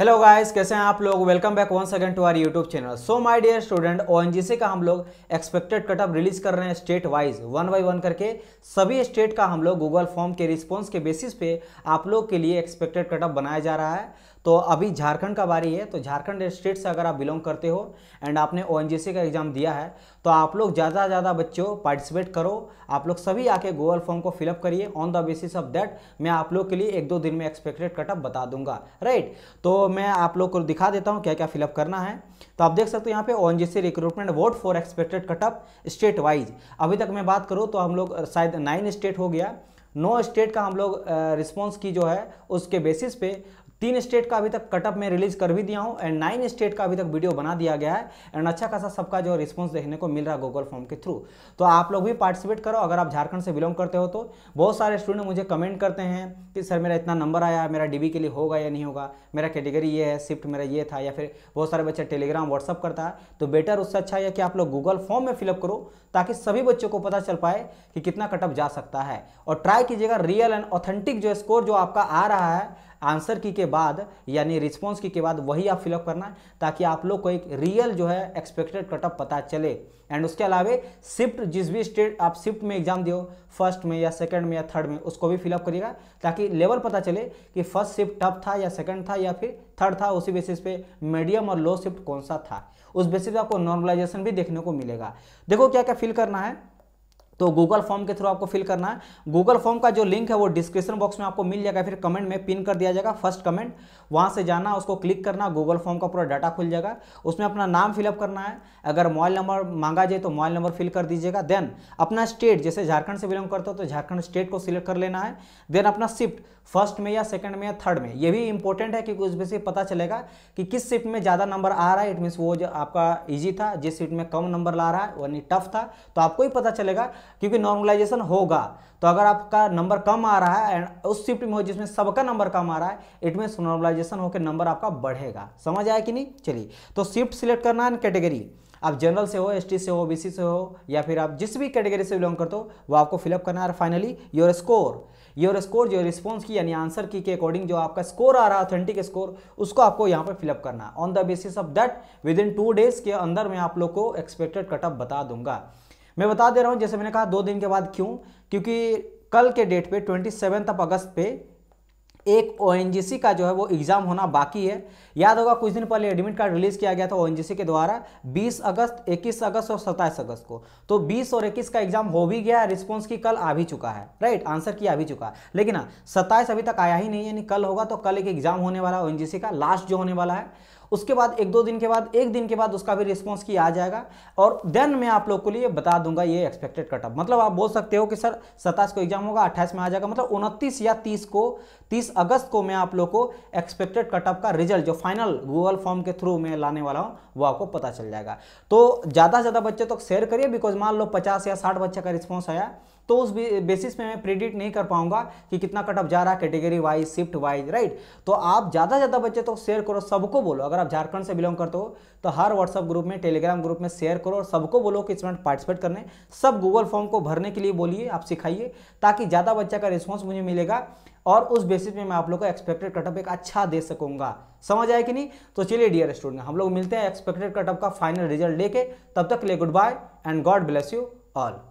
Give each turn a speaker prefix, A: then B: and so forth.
A: hello guys कैसे हैं आप लोग welcome back once again to our YouTube channel so my dear student ONGC का हम लोग एक्सपेक्टेड कटअप रिलीज कर रहे हैं state wise one by one करके सभी स्टेट का हम लोग गूगल फॉर्म के रिस्पांस के बेसिस पे आप लोग के लिए एक्सपेक्टेड कटअप बनाया जा रहा है तो अभी झारखंड का बारी है तो झारखंड स्टेट से अगर आप बिलोंग करते हो एंड आपने ओ का एग्ज़ाम दिया है तो आप लोग ज़्यादा से ज़्यादा बच्चों पार्टिसिपेट करो आप लोग सभी आके गूगल फॉर्म को फिलअप करिए on the basis of that मैं आप लोग के लिए एक दो दिन में एक्सपेक्टेड कटअप बता दूंगा राइट तो मैं आप लोग को दिखा देता हूँ क्या क्या फिलअप करना है तो आप देख सकते हो यहाँ पे O N recruitment vote for expected cutoff state wise अभी तक मैं बात करूँ तो हम लोग शायद नाइन स्टेट हो गया नौ स्टेट का हम लोग रिस्पॉन्स की जो है उसके बेसिस पे तीन स्टेट का अभी तक कटअप में रिलीज कर भी दिया हूँ एंड नाइन स्टेट का अभी तक वीडियो बना दिया गया है एंड अच्छा खासा सबका जो रिस्पॉन्स देखने को मिल रहा है गूगल फॉर्म के थ्रू तो आप लोग भी पार्टिसिपेट करो अगर आप झारखंड से बिलोंग करते हो तो बहुत सारे स्टूडेंट मुझे कमेंट करते हैं कि सर मेरा इतना नंबर आया मेरा डी के लिए होगा या नहीं होगा मेरा कैटेगरी ये है शिफ्ट मेरा ये था या फिर बहुत सारे बच्चे टेलीग्राम व्हाट्सअप करता है तो बेटर उससे अच्छा है कि आप लोग गूगल फॉर्म में फिलअप करो ताकि सभी बच्चों को पता चल पाए कि कितना कटअप जा सकता है और ट्राई कीजिएगा रियल एंड ऑथेंटिक जो स्कोर जो आपका आ रहा है आंसर की के बाद यानी रिस्पॉन्स की के बाद वही आप फिलअप करना है ताकि आप लोग को एक रियल जो है एक्सपेक्टेड कटअप पता चले एंड उसके अलावा शिफ्ट जिस भी स्टेट आप शिफ्ट में एग्जाम दियो फर्स्ट में या सेकंड में या थर्ड में उसको भी फिलअप करिएगा ताकि लेवल पता चले कि फर्स्ट शिफ्ट टफ था या सेकंड था या फिर थर्ड था उसी बेसिस पे मीडियम और लो शिफ्ट कौन सा था उस बेसिस पे आपको नॉर्मलाइजेशन भी देखने को मिलेगा देखो क्या क्या फिल करना है तो गूगल फॉर्म के थ्रू आपको फिल करना है गूगल फॉर्म का जो लिंक है वो डिस्क्रिप्शन बॉक्स में आपको मिल जाएगा फिर कमेंट में पिन कर दिया जाएगा फर्स्ट कमेंट वहाँ से जाना उसको क्लिक करना गूगल फॉर्म का पूरा डाटा खुल जाएगा उसमें अपना नाम फिलअप करना है अगर मोबाइल नंबर मांगा जाए तो मोबाइल नंबर फिल कर दीजिएगा देन अपना स्टेट जैसे झारखंड से बिलोंग करते हो तो झारखंड स्टेट को सिलेक्ट कर लेना है देन अपना शिफ्ट फर्स्ट में या सेकंड में या थर्ड में ये भी इंपॉर्टेंट है क्योंकि उसमें से पता चलेगा कि किस शिफ्ट में ज़्यादा नंबर आ रहा है इट मीन्स वो जो आपका ईजी था जिस सीट में कम नंबर ला रहा है यानी टफ था तो आपको ही पता चलेगा क्योंकि नॉर्मलाइजेशन होगा तो अगर आपका नंबर कम आ रहा है एंड उस शिफ्ट में हो जिसमें सबका नंबर कम आ रहा है इट मीन नॉर्मलाइजेशन होकर नंबर आपका बढ़ेगा समझ आया कि नहीं चलिए तो शिफ्ट सिलेक्ट करना है कैटेगरी आप जनरल से हो एसटी से हो बीसी से हो या फिर आप जिस भी कैटेगरी से बिलोंग करते हो वो आपको फिलअप करना है finally your score your score जो रिस्पॉन्स की यानी आंसर की के अकॉर्डिंग जो आपका स्कोर आ रहा है ऑथेंटिक स्कोर उसको आपको यहाँ पर फिलअप करना on the basis of that within two days के अंदर मैं आप लोग को एक्सपेक्टेड कटअप बता दूंगा मैं बता दे रहा हूँ जैसे मैंने कहा दो दिन के बाद क्यों क्योंकि कल के डेट पे ट्वेंटी ऑफ अगस्त पे एक ओ का जो है वो एग्ज़ाम होना बाकी है याद होगा कुछ दिन पहले एडमिट कार्ड रिलीज़ किया गया था ओ के द्वारा 20 अगस्त 21 अगस्त और 27 अगस्त को तो 20 और 21 का एग्ज़ाम हो भी गया है रिस्पॉन्स की कल आ भी चुका है राइट आंसर की आ भी चुका है लेकिन हाँ सत्ताईस अभी तक आया ही नहीं है कल होगा तो कल एक एग्ज़ाम होने वाला है ओ का लास्ट जो होने वाला है उसके बाद एक दो दिन के बाद एक दिन के बाद उसका भी रिस्पॉन्स की आ जाएगा और देन मैं आप लोग के लिए बता दूंगा ये एक्सपेक्टेड कटअप मतलब आप बोल सकते हो कि सर सत्ताईस को एग्जाम होगा अट्ठाईस में आ जाएगा मतलब उनतीस या तीस को तीस अगस्त को मैं आप लोग को एक्सपेक्टेड कटअप का रिजल्ट जो फाइनल गूगल फॉर्म के थ्रू मैं लाने वाला हूँ वो आपको पता चल जाएगा तो ज़्यादा से ज़्यादा बच्चे तो शेयर करिए बिकॉज मान लो पचास या साठ बच्चे का रिस्पॉन्स आया तो उस बेसिस पे मैं प्रेडिक्ट नहीं कर पाऊंगा कि कितना कट ऑफ जा रहा है category wise shift wise right तो आप ज़्यादा से ज़्यादा बच्चे तो शेयर करो सबको बोलो अगर आप झारखंड से बिलोंग करते हो तो हर व्हाट्सअप ग्रुप में टेलीग्राम ग्रुप में शेयर करो और सबको बोलो कि इसमें पार्टिसिपेट करने सब गूगल फॉर्म को भरने के लिए बोलिए आप सिखाइए ताकि ज़्यादा बच्चा का रिस्पॉन्स मुझे मिलेगा और उस बेसिस पे मैं आप लोग को एक्सपेक्टेड कटअप एक अच्छा दे सकूंगा समझ आए कि नहीं तो चलिए डियर स्टूडेंट हम लोग मिलते हैं एक्सपेक्टेड कटअप का फाइनल रिजल्ट लेके तब तक के लिए goodbye and God bless you all